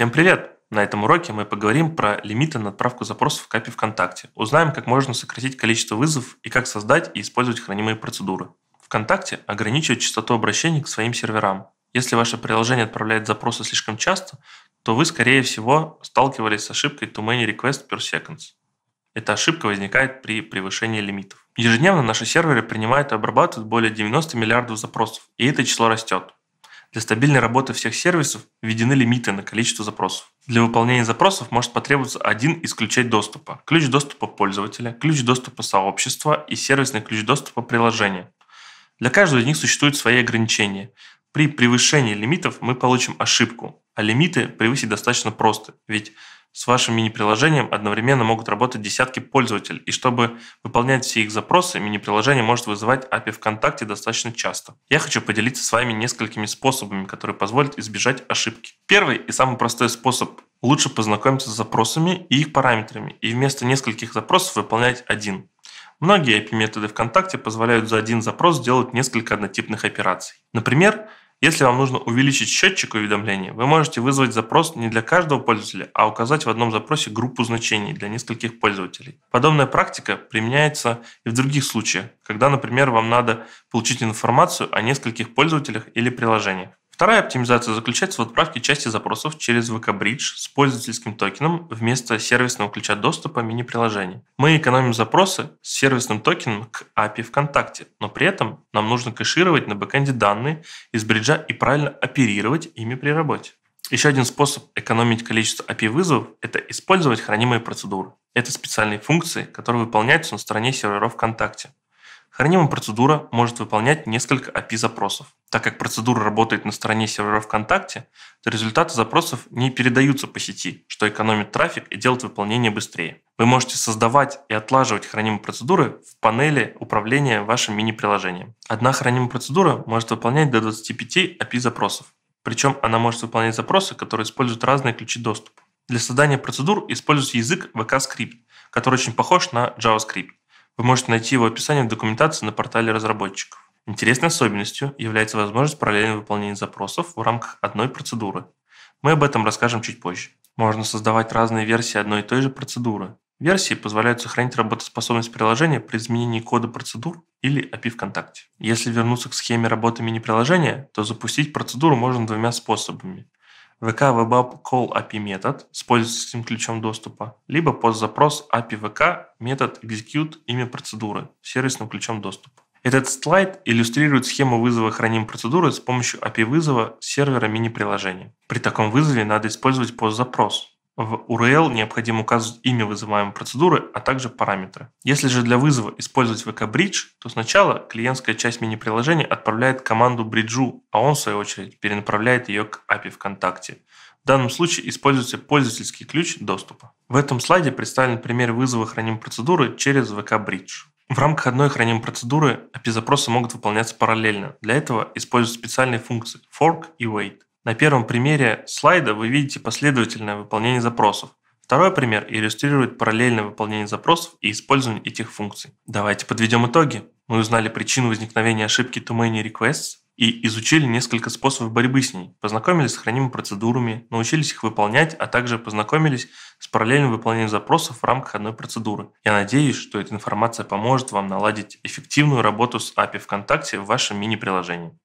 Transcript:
Всем привет! На этом уроке мы поговорим про лимиты на отправку запросов в капе ВКонтакте. Узнаем, как можно сократить количество вызовов и как создать и использовать хранимые процедуры. ВКонтакте ограничивает частоту обращений к своим серверам. Если ваше приложение отправляет запросы слишком часто, то вы, скорее всего, сталкивались с ошибкой too many requests per seconds. Эта ошибка возникает при превышении лимитов. Ежедневно наши серверы принимают и обрабатывают более 90 миллиардов запросов, и это число растет. Для стабильной работы всех сервисов введены лимиты на количество запросов. Для выполнения запросов может потребоваться один из ключей доступа. Ключ доступа пользователя, ключ доступа сообщества и сервисный ключ доступа приложения. Для каждого из них существуют свои ограничения. При превышении лимитов мы получим ошибку, а лимиты превысить достаточно просто, ведь с вашим мини-приложением одновременно могут работать десятки пользователей, и чтобы выполнять все их запросы, мини-приложение может вызывать API ВКонтакте достаточно часто. Я хочу поделиться с вами несколькими способами, которые позволят избежать ошибки. Первый и самый простой способ – лучше познакомиться с запросами и их параметрами, и вместо нескольких запросов выполнять один. Многие API-методы ВКонтакте позволяют за один запрос сделать несколько однотипных операций. Например, если вам нужно увеличить счетчик уведомлений, вы можете вызвать запрос не для каждого пользователя, а указать в одном запросе группу значений для нескольких пользователей. Подобная практика применяется и в других случаях, когда, например, вам надо получить информацию о нескольких пользователях или приложениях. Вторая оптимизация заключается в отправке части запросов через VK-Bridge с пользовательским токеном вместо сервисного ключа доступа мини-приложений. Мы экономим запросы с сервисным токеном к API ВКонтакте, но при этом нам нужно кэшировать на бэкэнде данные из бриджа и правильно оперировать ими при работе. Еще один способ экономить количество API-вызовов – это использовать хранимые процедуры. Это специальные функции, которые выполняются на стороне серверов ВКонтакте. Хранимая процедура может выполнять несколько API-запросов. Так как процедура работает на стороне сервера ВКонтакте, то результаты запросов не передаются по сети, что экономит трафик и делает выполнение быстрее. Вы можете создавать и отлаживать хранимые процедуры в панели управления вашим мини-приложением. Одна хранимая процедура может выполнять до 25 API-запросов. Причем она может выполнять запросы, которые используют разные ключи доступа. Для создания процедур используется язык VK-скрипт, который очень похож на JavaScript. Вы можете найти его описание в документации на портале разработчиков. Интересной особенностью является возможность параллельного выполнения запросов в рамках одной процедуры. Мы об этом расскажем чуть позже. Можно создавать разные версии одной и той же процедуры. Версии позволяют сохранить работоспособность приложения при изменении кода процедур или API ВКонтакте. Если вернуться к схеме работы мини-приложения, то запустить процедуру можно двумя способами – VK Web Call API метод с пользовательским ключом доступа, либо постзапрос API VK метод execute имя процедуры с сервисным ключом доступа. Этот слайд иллюстрирует схему вызова храним процедуры с помощью API вызова сервера мини-приложения. При таком вызове надо использовать постзапрос, в URL необходимо указывать имя вызываемой процедуры, а также параметры. Если же для вызова использовать vk Bridge, то сначала клиентская часть мини-приложения отправляет команду бриджу, а он, в свою очередь, перенаправляет ее к API ВКонтакте. В данном случае используется пользовательский ключ доступа. В этом слайде представлен пример вызова хранимой процедуры через vk Bridge. В рамках одной хранимой процедуры API-запросы могут выполняться параллельно. Для этого используют специальные функции fork и wait. На первом примере слайда вы видите последовательное выполнение запросов. Второй пример иллюстрирует параллельное выполнение запросов и использование этих функций. Давайте подведем итоги. Мы узнали причину возникновения ошибки Too Many Requests и изучили несколько способов борьбы с ней, познакомились с хранимыми процедурами, научились их выполнять, а также познакомились с параллельным выполнением запросов в рамках одной процедуры. Я надеюсь, что эта информация поможет вам наладить эффективную работу с API ВКонтакте в вашем мини-приложении.